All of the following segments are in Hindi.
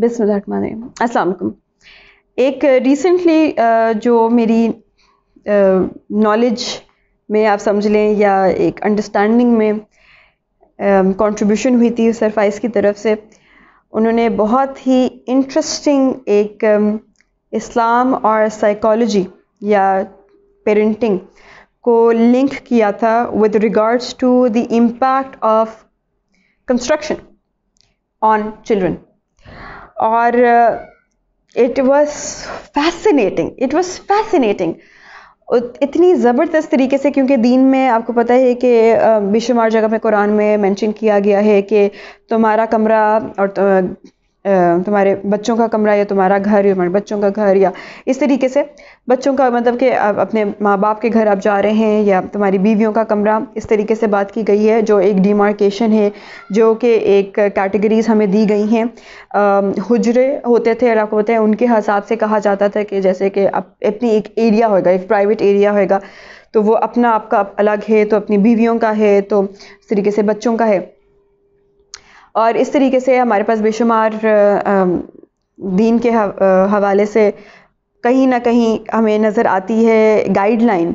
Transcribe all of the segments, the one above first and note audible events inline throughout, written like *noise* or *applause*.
बिसमान एक रिसेंटली जो मेरी नॉलेज में आप समझ लें या एक अंडरस्टैंडिंग में कंट्रीब्यूशन हुई थी सरफाइस की तरफ से उन्होंने बहुत ही इंटरेस्टिंग एक इस्लाम और साइकोलॉजी या पेरेंटिंग को लिंक किया था with regards to the impact of construction on children और it was fascinating it was fascinating इतनी ज़बरदस्त तरीके से क्योंकि दीन में आपको पता है कि uh, बेशुमार जगह में कुरान में मेंशन किया गया है कि तुम्हारा कमरा और uh, तुम्हारे बच्चों का कमरा या तुम्हारा घर या तुम्हारे बच्चों का घर या इस तरीके से बच्चों का मतलब कि आप अपने माँ बाप के घर आप जा रहे हैं या तुम्हारी बीवियों का कमरा इस तरीके से बात की गई है जो एक डिमार्केशन है जो कि एक कैटेगरीज हमें दी गई हैं हुजरे होते थे अलग होते हैं उनके हिसाब से कहा जाता था कि जैसे कि अपनी एक एरिया होगा एक प्राइवेट एरिया होगा तो वो अपना आपका अलग है तो अपनी बीवियों का है तो इस तरीके से बच्चों का है और इस तरीके से हमारे पास बेशुमार दीन के हवाले से कहीं ना कहीं हमें नज़र आती है गाइडलाइन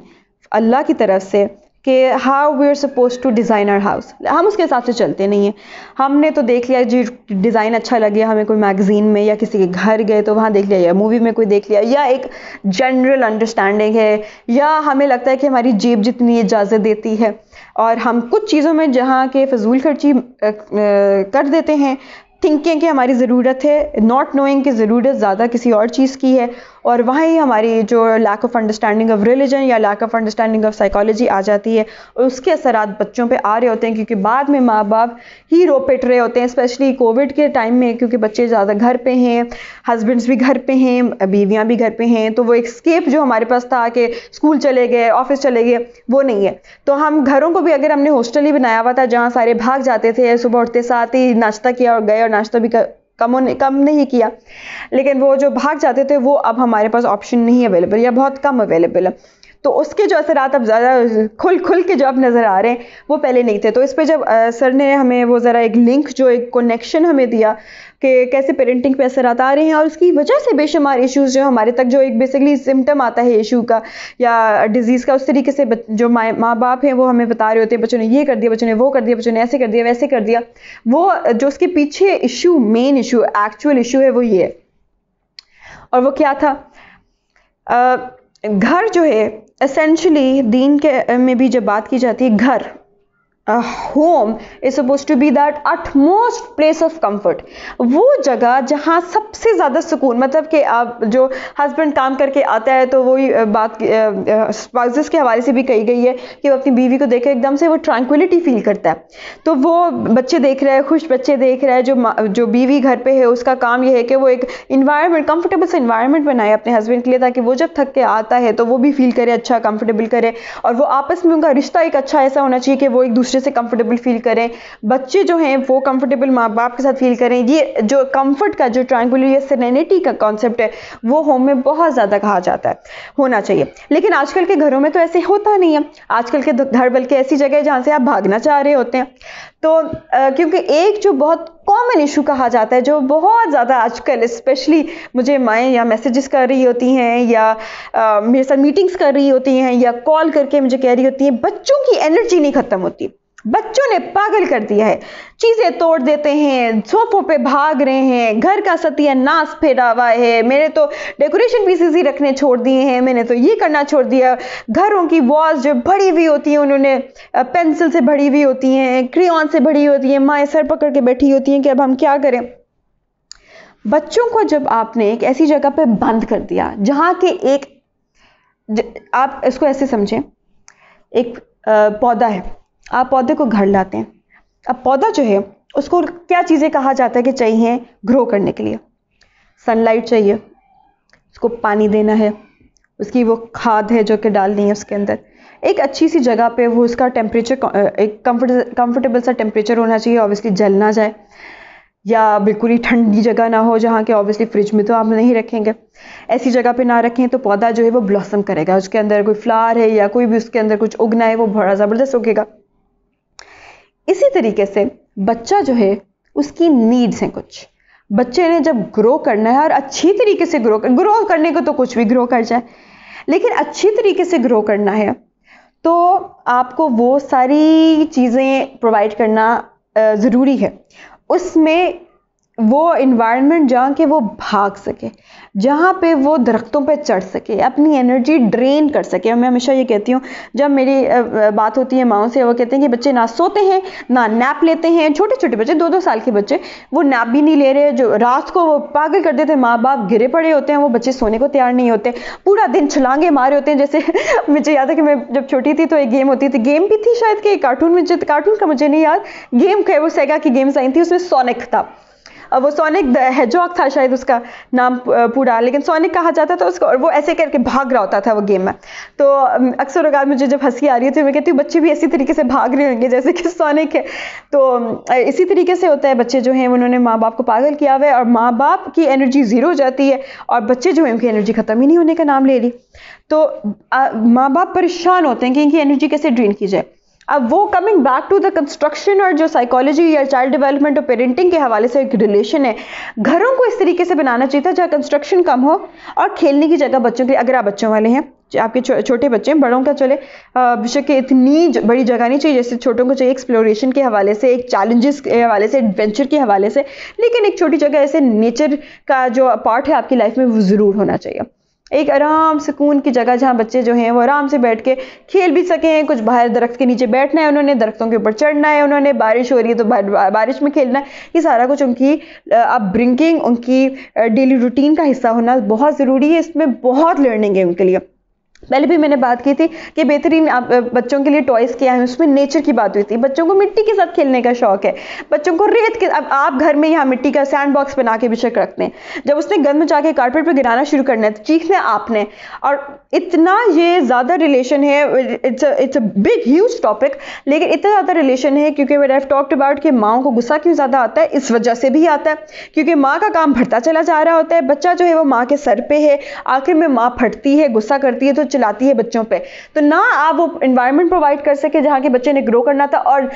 अल्लाह की तरफ से कि how we are suppose to design our house हम उसके हिसाब से चलते नहीं हैं हमने तो देख लिया जी डिज़ाइन अच्छा लग गया हमें कोई मैगज़ीन में या किसी के घर गए तो वहाँ देख लिया या मूवी में कोई देख लिया या एक जनरल अंडरस्टैंडिंग है या हमें लगता है कि हमारी जेब जितनी इजाज़त देती है और हम कुछ चीज़ों में जहाँ के फजूल खर्ची कर देते हैं थिंकिंग की हमारी ज़रूरत है नॉट नोइंग की ज़रूरत ज़्यादा किसी और चीज़ की है और वहाँ ही हमारी जो lack of understanding of religion या lack of understanding of psychology आ जाती है और उसके असर बच्चों पर आ रहे होते हैं क्योंकि बाद में माँ बाप ही रो पिट रहे होते हैं स्पेशली कोविड के टाइम में क्योंकि बच्चे ज़्यादा घर पर हैं हस्बैंड भी घर पर हैं बीवियाँ भी घर पर हैं तो वो एक्सकेप जो हमारे पास था कि स्कूल चले गए ऑफिस चले गए वो नहीं है तो हम घरों को भी अगर हमने हॉस्टल ही बनाया हुआ था जहाँ सारे भाग जाते थे सुबह उठते साथ ही नाश्ता किया और गए और नाश्ता भी कर कम कम नहीं किया लेकिन वो जो भाग जाते थे वो अब हमारे पास ऑप्शन नहीं अवेलेबल या बहुत कम अवेलेबल है तो उसके जो असर अब ज़्यादा खुल खुल के जो अब नज़र आ रहे हैं वो पहले नहीं थे तो इस पर जब सर ने हमें वो ज़रा एक लिंक जो एक कनेक्शन हमें दिया कि कैसे पेरेंटिंग पे आता आ रहे हैं और उसकी वजह से बेशुमार इश्यूज जो हमारे तक जो एक बेसिकली सिम्टम आता है इशू का या डिज़ीज़ का उस तरीके से जो माँ बाप हैं वो हमें बता रहे होते हैं बच्चों ने ये कर दिया बच्चों ने वो कर दिया बच्चों ने ऐसे कर दिया वैसे कर दिया वो जो उसके पीछे issue main issue actual issue है वो ये है और वो क्या था घर जो है असेंशली दीन के में भी जब बात की जाती है घर home is suppose to be be utmost place of comfort वो जगह जहाँ सबसे ज़्यादा सुकून मतलब कि आप जो हस्बैंड काम करके आता है तो वही बात स्पाइस के हवाले से भी कही गई है कि वो अपनी बीवी को देखे एकदम से वो ट्रैंक्विलिटी फील करता है तो वो बच्चे देख रहा है खुश बच्चे देख रहा है जो जो बीवी घर पे है उसका काम यह है कि वो एक इन्वायरमेंट कंफर्टेबल से इन्वायरमेंट बनाए अपने हस्बैंड के लिए ताकि वो जब थक के आता है तो वो भी फील करे अच्छा कंफर्टेबल करे और वो आपस में उनका रिश्ता एक अच्छा ऐसा होना चाहिए कि वो एक दूसरे दूसरे से कंफर्टेबल फील करें बच्चे जो हैं वो कंफर्टेबल माँ बाप के साथ फील करें ये जो कंफर्ट का जो ट्रांगुलर या सरेनिटी का कॉन्सेप्ट है वो होम में बहुत ज़्यादा कहा जाता है होना चाहिए लेकिन आजकल के घरों में तो ऐसे होता नहीं है आजकल के घर बल्कि ऐसी जगह है जहाँ से आप भागना चाह रहे होते हैं तो क्योंकि एक जो बहुत कॉमन इशू कहा जाता है जो बहुत ज़्यादा आजकल स्पेशली मुझे माएँ या मैसेजेस कर रही होती हैं या आ, मेरे साथ मीटिंग्स कर रही होती हैं या कॉल करके मुझे कह रही होती हैं बच्चों की एनर्जी नहीं ख़त्म होती है। बच्चों ने पागल कर दिया है चीज़ें तोड़ देते हैं सोफों पे भाग रहे हैं घर का सत्यानाश फेरा हुआ है मैंने तो डेकोरेशन पीसेस ही रखने छोड़ दिए हैं मैंने तो ये करना छोड़ दिया घरों की वॉल्स जो भरी हुई होती हैं उन्होंने पेंसिल से भरी हुई होती हैं क्रियॉन से भरी होती हैं माएँ सर पकड़ के बैठी होती हैं कि अब हम क्या करें बच्चों को जब आपने एक ऐसी जगह पर बंद कर दिया जहाँ के एक आप इसको ऐसे समझें एक पौधा है आप पौधे को घर लाते हैं अब पौधा जो है उसको क्या चीज़ें कहा जाता है कि चाहिए ग्रो करने के लिए सनलाइट चाहिए उसको पानी देना है उसकी वो खाद है जो कि डालनी है उसके अंदर एक अच्छी सी जगह पे वो उसका टेम्परेचर एक कम्फर्ट कम्फर्टेबल सा टेम्परेचर होना चाहिए ऑब्वियसली जल ना जाए या बिल्कुल ही ठंडी जगह ना हो जहाँ के ऑब्वियसली फ्रिज में तो आप नहीं रखेंगे ऐसी जगह पे ना रखें तो पौधा जो है वो ब्लॉसम करेगा उसके अंदर कोई फ्लावर है या कोई भी उसके अंदर कुछ उगना है वो बड़ा ज़बरदस्त उगेगा इसी तरीके से बच्चा जो है उसकी नीड्स हैं कुछ बच्चे ने जब ग्रो करना है और अच्छी तरीके से ग्रो कर ग्रो करने को तो कुछ भी ग्रो कर जाए लेकिन अच्छी तरीके से ग्रो करना है तो आपको वो सारी चीज़ें प्रोवाइड करना ज़रूरी है उसमें वो इन्वायरमेंट जहाँ के वो भाग सके जहाँ पे वो दरख्तों पे चढ़ सके अपनी एनर्जी ड्रेन कर सके और मैं हमेशा ये कहती हूँ जब मेरी बात होती है माओ से वो कहते हैं कि बच्चे ना सोते हैं ना नैप लेते हैं छोटे छोटे बच्चे दो दो साल के बच्चे वो नैप भी नहीं ले रहे जो रात को वो पागल कर देते माँ बाप गिरे पड़े होते हैं वो बच्चे सोने को तैयार नहीं होते पूरा दिन छलांगे मारे होते हैं जैसे *laughs* मुझे याद है कि मैं जब छोटी थी तो एक गेम होती थी गेम भी थी शायद कि कार्टून में कार्टून का मुझे नहीं याद गेम कह वो सेगा की गेम्स आई थी उसमें सोनिक था वो सोनिक हेजॉक था शायद उसका नाम पूरा लेकिन सोनिक कहा जाता था उसको और वो ऐसे करके भाग रहा होता था वो गेम में तो अक्सर अगर मुझे जब हंसी आ रही थी मैं कहती हूँ बच्चे भी इसी तरीके से भाग रहे होंगे जैसे कि सोनिक है तो इसी तरीके से होता है बच्चे जो हैं उन्होंने माँ बाप को पागल किया हुआ है और माँ बाप की एनर्जी ज़ीरो हो जाती है और बच्चे जो हैं उनकी एनर्जी ख़त्म ही नहीं होने का नाम ले रही तो माँ बाप परेशान होते हैं कि इनकी एनर्जी कैसे ड्रेन की जाए अब वो coming back to the construction और जो साइकोलॉजी या चाइल्ड डेवलपमेंट और पेरेंटिंग के हवाले से एक रिलेशन है घरों को इस तरीके से बनाना चाहिए था जहाँ कंस्ट्रक्शन कम हो और खेलने की जगह बच्चों के लिए अगर आप बच्चों वाले हैं आपके छोटे बच्चे हैं बड़ों का चले बेशक इतनी बड़ी जगह नहीं चाहिए जैसे छोटों को चाहिए एक्सप्लोरेशन के हवाले से एक चैलेंजेस के हवाले से एडवेंचर के हवाले से लेकिन एक छोटी जगह ऐसे नेचर का जो पार्ट है आपकी लाइफ में वो ज़रूर होना चाहिए एक आराम सुकून की जगह जहाँ बच्चे जो हैं वो आराम से बैठ के खेल भी सके हैं कुछ बाहर दरख्त के नीचे बैठना है उन्होंने दरख्तों के ऊपर चढ़ना है उन्होंने बारिश हो रही है तो बारिश में खेलना है ये सारा कुछ उनकी अब ब्रिंकिंग उनकी डेली रूटीन का हिस्सा होना बहुत ज़रूरी है इसमें बहुत लर्निंग है उनके लिए पहले भी मैंने बात की थी कि बेहतरीन आप बच्चों के लिए टॉयस किया है उसमें नेचर की बात हुई थी बच्चों को मिट्टी के साथ खेलने का शौक है बच्चों को रेत के अब आप घर में यहाँ मिट्टी का सैंड बॉक्स बना के बिछक रखते हैं जब उसने गंद मचा के कारपेट पर गिराना शुरू करना है तो चीखना आपने और इतना ये ज़्यादा रिलेशन है it's it's a big huge topic लेकिन इतना ज़्यादा रिलेशन है क्योंकि वेट आई टॉक्ट अबाउट कि माओ को गुस्सा क्यों ज़्यादा आता है इस वजह से भी आता है क्योंकि माँ का काम भरता चला जा रहा होता है बच्चा जो है वो माँ के सर पर है आखिर में माँ फटती है गुस्सा करती है तो चलाती है बच्चों पे तो ना आप वो इन्वायरमेंट प्रोवाइड कर सके जहाँ के बच्चे ने ग्रो करना था और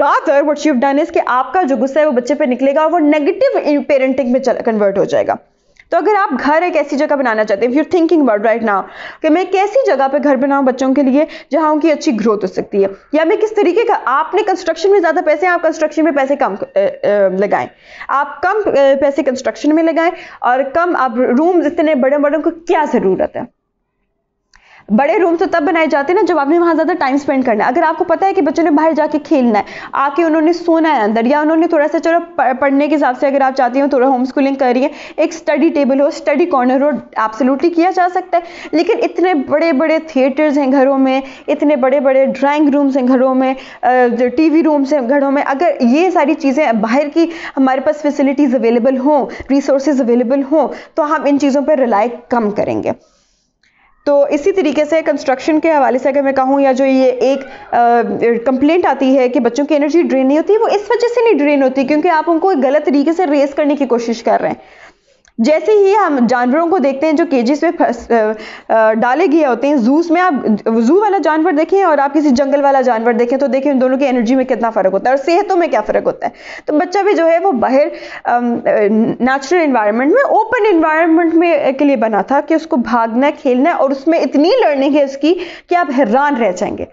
rather what you done is कि आपका जो गुस्सा है वो बच्चे पे निकलेगा और वो नेगेटिव पेरेंटिंग में कन्वर्ट हो जाएगा तो अगर आप घर एक ऐसी जगह बनाना चाहते हैं if you thinking about right now कि मैं कैसी जगह पे घर बनाऊं बच्चों के लिए जहां उनकी अच्छी ग्रोथ हो सकती है या मैं किस तरीके का आपने कंस्ट्रक्शन में ज़्यादा पैसे हैं आप कंस्ट्रक्शन में पैसे कम लगाएं आप कम पैसे कंस्ट्रक्शन में लगाएं और कम आप रूम इतने बड़े बड़ों को क्या ज़रूरत है बड़े रूम तो तब बनाए जाते हैं ना जब आपने वहाँ ज़्यादा टाइम स्पेंड करना है अगर आपको पता है कि बच्चों ने बाहर जाके खेलना है आके उन्होंने सोना है अंदर या उन्होंने थोड़ा सा चलो पढ़ने के हिसाब से अगर आप चाहती हो थोड़ा होम स्कूलिंग करिए एक स्टडी टेबल हो स्टडी कॉर्नर हो एब्सोल्युटली किया जा सकता है लेकिन इतने बड़े बड़े थिएटर्स हैं घरों में इतने बड़े बड़े ड्राइंग रूम्स हैं घरों में टी वी रूम्स हैं घरों में अगर ये सारी चीज़ें बाहर की हमारे पास फैसिलिटीज़ अवेलेबल हों रिसोर्सेज अवेलेबल हों तो हम इन चीज़ों पर रिलाई कम करेंगे तो इसी तरीके से कंस्ट्रक्शन के हवाले से अगर मैं कहूँ या जो ये एक कंप्लेंट आती है कि बच्चों की एनर्जी ड्रेन नहीं होती वो इस वजह से नहीं ड्रेन होती क्योंकि आप उनको गलत तरीके से रेस करने की कोशिश कर रहे हैं जैसे ही हम जानवरों को देखते हैं जो केजेस में फस, डाले गए होते हैं जूस में आप जू वाला जानवर देखें और आप किसी जंगल वाला जानवर देखें तो देखें उन दोनों की एनर्जी में कितना फ़र्क होता है और सेहतों में क्या फ़र्क होता है तो बच्चा भी जो है वो बाहर नेचुरल इन्वायरमेंट में ओपन इन्वायरमेंट में के लिए बना था कि उसको भागना खेलना और उसमें इतनी लर्निंग है उसकी कि आप हैरान रह जाएंगे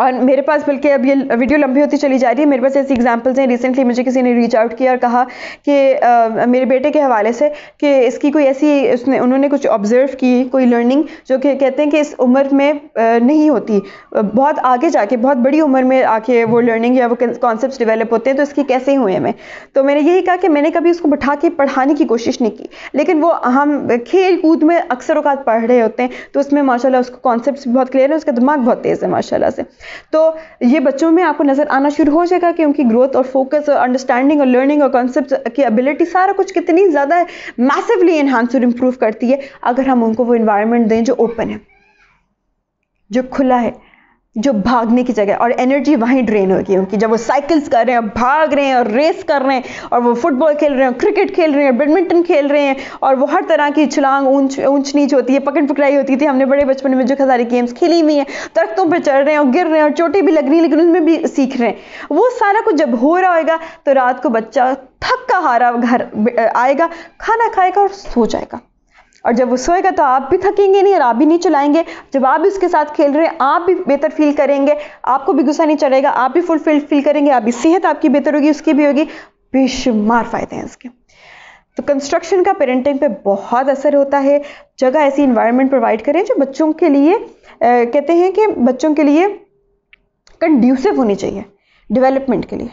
और मेरे पास बल्कि अब ये वीडियो लंबी होती चली जा रही है मेरे पास ऐसी एग्जांपल्स हैं रिसेंटली मुझे किसी ने रीच आउट किया और कहा कि आ, मेरे बेटे के हवाले से कि इसकी कोई ऐसी उसने उन्होंने कुछ ऑब्जर्व की कोई लर्निंग जो कि कहते हैं कि इस उम्र में आ, नहीं होती बहुत आगे जाके बहुत बड़ी उम्र में आके वो लर्निंग या वो कॉन्सेप्ट डिवेलप होते हैं तो इसकी कैसे हुए हमें तो मैंने यही कहा कि मैंने कभी उसको बैठा के पढ़ाने की कोशिश नहीं की लेकिन वो हम खेल कूद में अक्सर अवकात पढ़ रहे होते हैं तो उसमें माशाला उसको कॉन्सेप्ट बहुत क्लियर है उसका दिमाग बहुत तेज़ है माशाला से तो ये बच्चों में आपको नज़र आना शुरू हो जाएगा कि उनकी ग्रोथ और फोकस और अंडरस्टैंडिंग और लर्निंग और कॉन्सेप्ट की एबिलिटी सारा कुछ कितनी ज़्यादा मैसिवली इन्हांस और इम्प्रूव करती है अगर हम उनको वो इन्वायरमेंट दें जो ओपन है जो खुला है जो भागने की जगह और एनर्जी वहीं ड्रेन होगी उनकी जब वो साइकिल्स कर रहे हैं भाग रहे हैं और रेस कर रहे हैं और वो फुटबॉल खेल रहे हैं क्रिकेट खेल रहे हैं बैडमिंटन खेल रहे हैं और वो हर तरह की छलांग ऊंच ऊंच नीच होती है पकड़ पकड़ाई होती थी हमने बड़े बचपन में जो खजारी गेम्स खेली हुई हैं दरख्तों पर चढ़ रहे हैं और गिर रहे हैं और चोटें भी लग रही हैं लेकिन उनमें भी सीख रहे हैं वो सारा कुछ जब हो रहा होगा तो रात को बच्चा थक का हारा घर आएगा खाना खाएगा और सो जाएगा और जब वो सोएगा तो आप भी थकेंगे नहीं और आप भी नहीं चलाएंगे जब आप भी उसके साथ खेल रहे हैं आप भी बेहतर फील करेंगे आपको भी गुस्सा नहीं चढ़ेगा आप भी फुलफिल फील करेंगे आप भी सेहत आपकी बेहतर होगी उसकी भी होगी बेशुमार फ़ायदे हैं इसके तो कंस्ट्रक्शन का पेरेंटिंग पे बहुत असर होता है जगह ऐसी इन्वायरमेंट प्रोवाइड करें जो बच्चों के लिए आ, कहते हैं कि बच्चों के लिए कंड्यूसिव होनी चाहिए डेवलपमेंट के लिए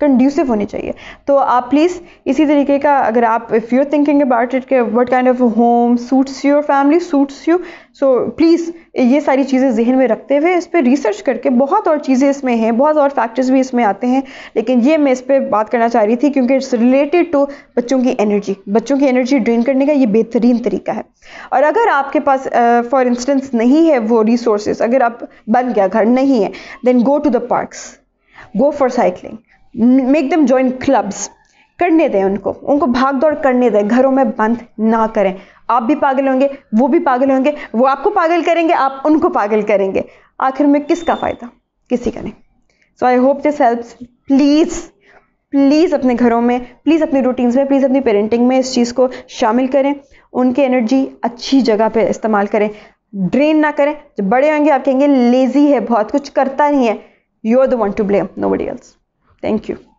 कंड्यूसिव होनी चाहिए तो आप प्लीज़ इसी तरीके का अगर आप if you thinking about it के what kind of home suits your family suits you so please ये सारी चीज़ें जहन में रखते हुए इस पर रिसर्च करके बहुत और चीज़ें इसमें हैं बहुत और फैक्टर्स भी इसमें आते हैं लेकिन ये मैं इस पर बात करना चाह रही थी क्योंकि इट्स रिलेटेड टू बच्चों की एनर्जी बच्चों की एनर्जी ड्रेन करने का ये बेहतरीन तरीका है और अगर आपके पास फॉर uh, इंस्टेंस नहीं है वो रिसोर्सेज अगर आप बन गया घर नहीं है then go to the parks go for cycling make them join clubs करने दें उनको उनको भाग दौड़ करने दें घरों में बंद ना करें आप भी पागल होंगे वो भी पागल होंगे वो आपको पागल करेंगे आप उनको पागल करेंगे आखिर में किसका फ़ायदा किसी का नहीं so I hope this helps please please अपने घरों में प्लीज़ अपनी रूटीन्स में प्लीज़ अपनी पेरेंटिंग में इस चीज़ को शामिल करें उनकी एनर्जी अच्छी जगह पे इस्तेमाल करें ड्रेन ना करें जब बड़े होंगे आप कहेंगे लेज़ी है बहुत कुछ करता नहीं है you are the one to blame nobody else Thank you.